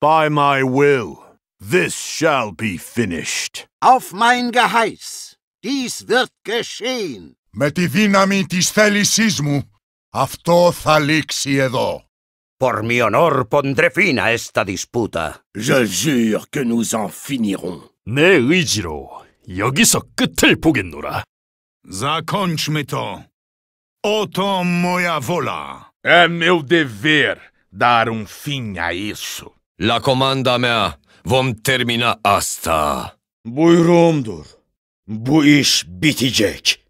By my will, this shall be finished. Auf mein Geheiß, dies wird geschehen. Με τη δύναμη της θέλησής μου, αυτό θα λήξει εδώ. Por mi honor pondré fin a esta disputa. Je jure que nous en finirons. 내 의지로 여기서 끝을 보겠노라. Zakończmy to. Oto moja wola. É meu dever dar um fim a isso. La comanda mea vom termina asta! Buyruğumdur. Bu iș bitigeci.